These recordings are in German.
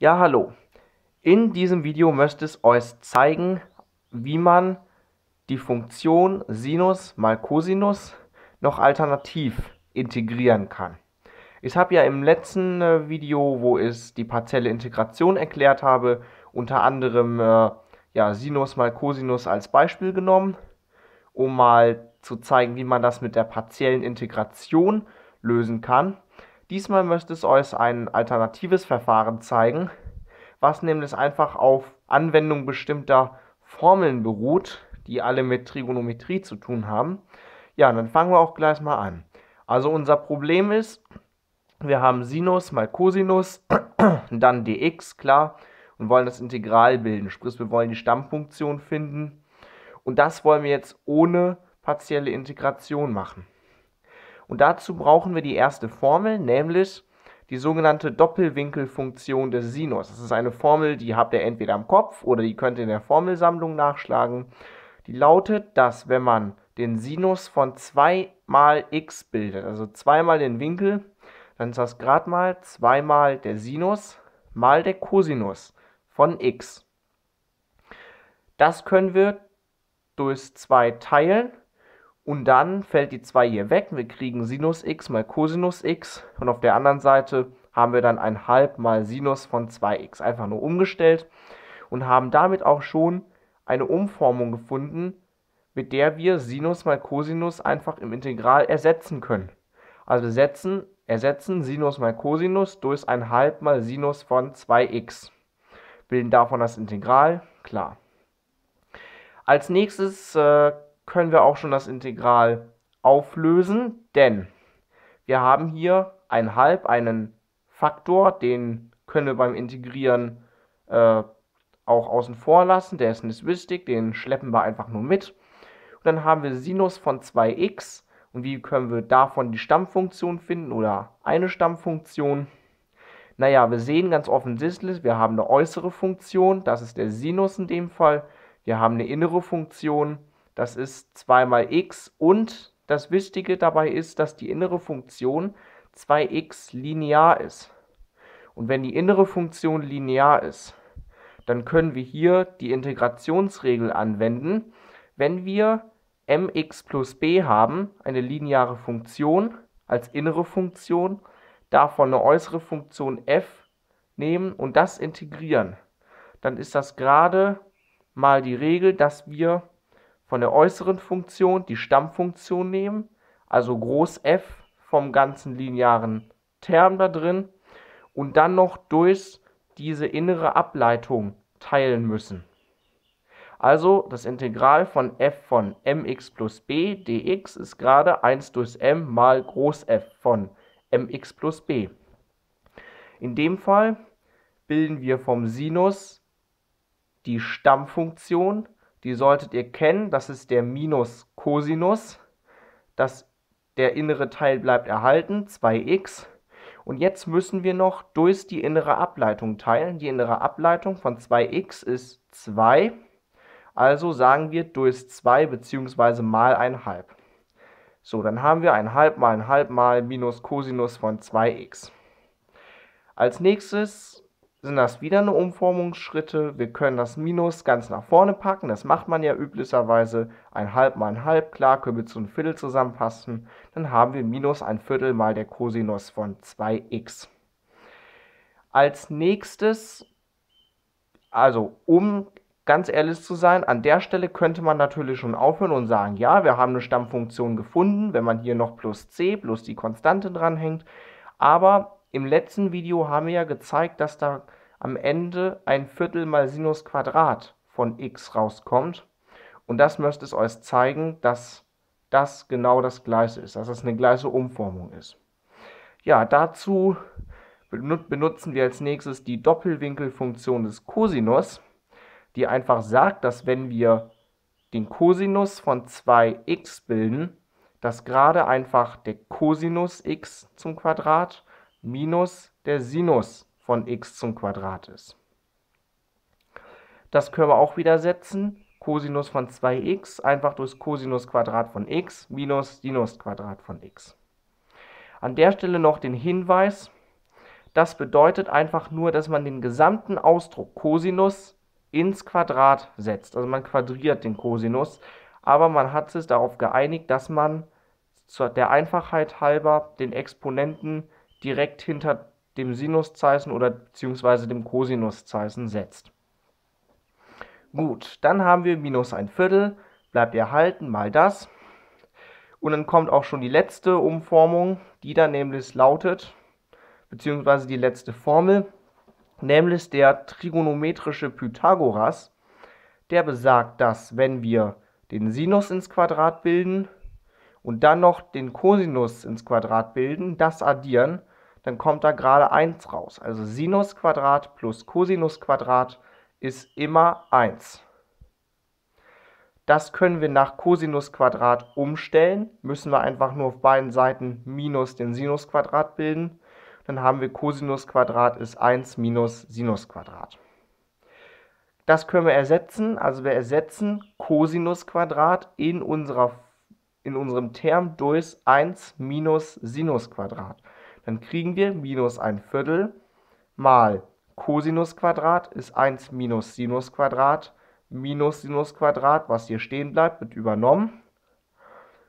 Ja, hallo. In diesem Video möchte ich euch zeigen, wie man die Funktion Sinus mal Cosinus noch alternativ integrieren kann. Ich habe ja im letzten äh, Video, wo ich die partielle Integration erklärt habe, unter anderem äh, ja, Sinus mal Cosinus als Beispiel genommen, um mal zu zeigen, wie man das mit der partiellen Integration lösen kann. Diesmal möchte es euch ein alternatives Verfahren zeigen, was nämlich einfach auf Anwendung bestimmter Formeln beruht, die alle mit Trigonometrie zu tun haben. Ja, dann fangen wir auch gleich mal an. Also unser Problem ist, wir haben Sinus mal Cosinus, dann dx, klar, und wollen das Integral bilden. Sprich, wir wollen die Stammfunktion finden. Und das wollen wir jetzt ohne partielle Integration machen. Und dazu brauchen wir die erste Formel, nämlich die sogenannte Doppelwinkelfunktion des Sinus. Das ist eine Formel, die habt ihr entweder im Kopf oder die könnt ihr in der Formelsammlung nachschlagen. Die lautet, dass wenn man den Sinus von 2 mal x bildet, also 2 mal den Winkel, dann ist das gerade mal 2 mal der Sinus mal der Cosinus von x. Das können wir durch 2 teilen und dann fällt die 2 hier weg. Wir kriegen Sinus x mal Cosinus x. Und auf der anderen Seite haben wir dann ein halb mal Sinus von 2x. Einfach nur umgestellt. Und haben damit auch schon eine Umformung gefunden, mit der wir Sinus mal Cosinus einfach im Integral ersetzen können. Also setzen, ersetzen Sinus mal Cosinus durch ein halb mal Sinus von 2x. Bilden davon das Integral, klar. Als nächstes äh, können wir auch schon das Integral auflösen, denn wir haben hier ein Halb, einen Faktor, den können wir beim Integrieren äh, auch außen vor lassen, der ist nicht wichtig, den schleppen wir einfach nur mit. Und dann haben wir Sinus von 2x und wie können wir davon die Stammfunktion finden oder eine Stammfunktion? Naja, wir sehen ganz offensichtlich, wir haben eine äußere Funktion, das ist der Sinus in dem Fall, wir haben eine innere Funktion, das ist 2 mal x und das Wichtige dabei ist, dass die innere Funktion 2x linear ist. Und wenn die innere Funktion linear ist, dann können wir hier die Integrationsregel anwenden. Wenn wir mx plus b haben, eine lineare Funktion als innere Funktion, davon eine äußere Funktion f nehmen und das integrieren, dann ist das gerade mal die Regel, dass wir von der äußeren Funktion die Stammfunktion nehmen, also groß f vom ganzen linearen Term da drin und dann noch durch diese innere Ableitung teilen müssen. Also das Integral von f von mx plus b dx ist gerade 1 durch m mal groß f von mx plus b. In dem Fall bilden wir vom Sinus die Stammfunktion die solltet ihr kennen. Das ist der Minus Cosinus. Das, der innere Teil bleibt erhalten, 2x. Und jetzt müssen wir noch durch die innere Ableitung teilen. Die innere Ableitung von 2x ist 2. Also sagen wir durch 2 bzw. mal halb. So, dann haben wir halb mal halb mal minus Cosinus von 2x. Als nächstes sind das wieder eine Umformungsschritte. Wir können das Minus ganz nach vorne packen. Das macht man ja üblicherweise. Ein Halb mal ein Halb, klar, können wir zu einem Viertel zusammenpassen. Dann haben wir minus ein Viertel mal der Cosinus von 2x. Als nächstes, also um ganz ehrlich zu sein, an der Stelle könnte man natürlich schon aufhören und sagen, ja, wir haben eine Stammfunktion gefunden, wenn man hier noch plus c plus die Konstante dranhängt. Aber im letzten Video haben wir ja gezeigt, dass da am Ende ein Viertel mal Sinus Quadrat von x rauskommt. Und das möchte es euch zeigen, dass das genau das gleiche ist, dass es das eine gleiche Umformung ist. Ja, dazu benutzen wir als nächstes die Doppelwinkelfunktion des Cosinus, die einfach sagt, dass wenn wir den Cosinus von 2x bilden, dass gerade einfach der Cosinus x zum Quadrat minus der Sinus von x zum Quadrat ist. Das können wir auch wieder setzen. Cosinus von 2x einfach durch Cosinus Quadrat von x minus Sinus Quadrat von x. An der Stelle noch den Hinweis, das bedeutet einfach nur, dass man den gesamten Ausdruck Cosinus ins Quadrat setzt. Also man quadriert den Cosinus, aber man hat sich darauf geeinigt, dass man zur, der Einfachheit halber den Exponenten direkt hinter dem Sinuszeichen oder beziehungsweise dem Cosinuszeichen setzt. Gut, dann haben wir minus ein Viertel, bleibt erhalten, mal das. Und dann kommt auch schon die letzte Umformung, die dann nämlich lautet, beziehungsweise die letzte Formel, nämlich der trigonometrische Pythagoras. Der besagt, dass wenn wir den Sinus ins Quadrat bilden und dann noch den Cosinus ins Quadrat bilden, das addieren, dann kommt da gerade 1 raus. Also Sinus Quadrat plus Cosinus Quadrat ist immer 1. Das können wir nach Cosinus Quadrat umstellen, müssen wir einfach nur auf beiden Seiten minus den Sinus Quadrat bilden. Dann haben wir Cosinus Quadrat ist 1 minus Sinus Quadrat. Das können wir ersetzen, also wir ersetzen Cosinus Quadrat in, unserer, in unserem Term durch 1 minus Sinus Quadrat. Dann kriegen wir minus ein Viertel mal Cosinus Quadrat ist 1 minus Sinus Quadrat minus Sinus Quadrat, was hier stehen bleibt, wird übernommen.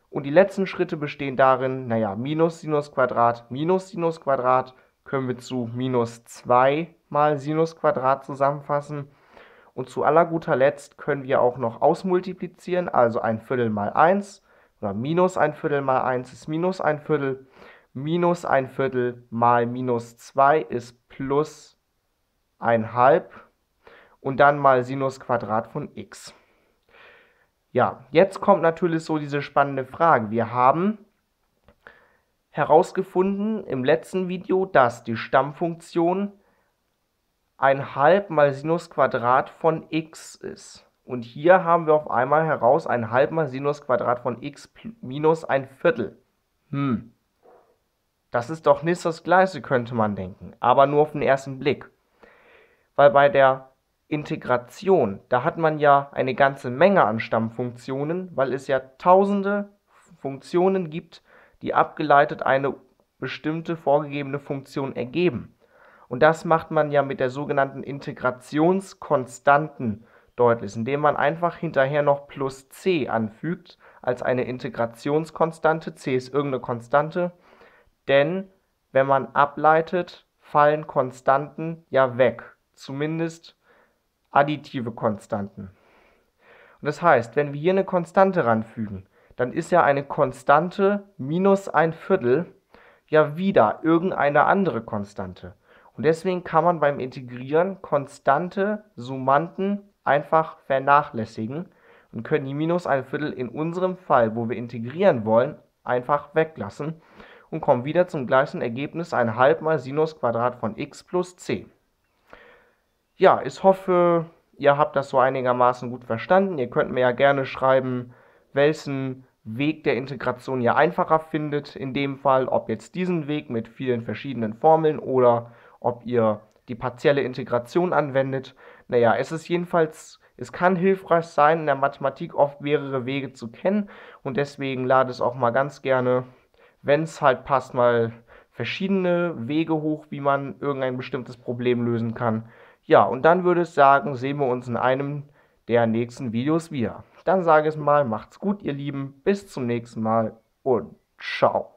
Und die letzten Schritte bestehen darin, naja, minus Sinus Quadrat minus Sinus Quadrat können wir zu minus 2 mal Sinus Quadrat zusammenfassen. Und zu aller guter Letzt können wir auch noch ausmultiplizieren, also ein Viertel mal 1 oder minus ein Viertel mal 1 ist minus ein Viertel minus ein Viertel mal minus 2 ist plus ein halb und dann mal Sinus Quadrat von x. Ja, jetzt kommt natürlich so diese spannende Frage. Wir haben herausgefunden im letzten Video, dass die Stammfunktion ein halb mal Sinus Quadrat von x ist. Und hier haben wir auf einmal heraus ein halb mal Sinus Quadrat von x minus ein Viertel. Hm. Das ist doch nicht das Gleiche, könnte man denken, aber nur auf den ersten Blick. Weil bei der Integration, da hat man ja eine ganze Menge an Stammfunktionen, weil es ja tausende Funktionen gibt, die abgeleitet eine bestimmte vorgegebene Funktion ergeben. Und das macht man ja mit der sogenannten Integrationskonstanten deutlich, indem man einfach hinterher noch plus c anfügt als eine Integrationskonstante. c ist irgendeine Konstante denn wenn man ableitet, fallen Konstanten ja weg, zumindest additive Konstanten. Und das heißt, wenn wir hier eine Konstante ranfügen, dann ist ja eine Konstante minus ein Viertel ja wieder irgendeine andere Konstante. Und deswegen kann man beim Integrieren konstante Summanden einfach vernachlässigen und können die minus ein Viertel in unserem Fall, wo wir integrieren wollen, einfach weglassen und kommen wieder zum gleichen Ergebnis, ein halb mal Sinus Quadrat von x plus c. Ja, ich hoffe, ihr habt das so einigermaßen gut verstanden. Ihr könnt mir ja gerne schreiben, welchen Weg der Integration ihr einfacher findet. In dem Fall, ob jetzt diesen Weg mit vielen verschiedenen Formeln oder ob ihr die partielle Integration anwendet. Naja, es ist jedenfalls, es kann hilfreich sein, in der Mathematik oft mehrere Wege zu kennen und deswegen lade es auch mal ganz gerne wenn es halt passt, mal verschiedene Wege hoch, wie man irgendein bestimmtes Problem lösen kann. Ja, und dann würde ich sagen, sehen wir uns in einem der nächsten Videos wieder. Dann sage ich es mal, macht's gut, ihr Lieben, bis zum nächsten Mal und ciao.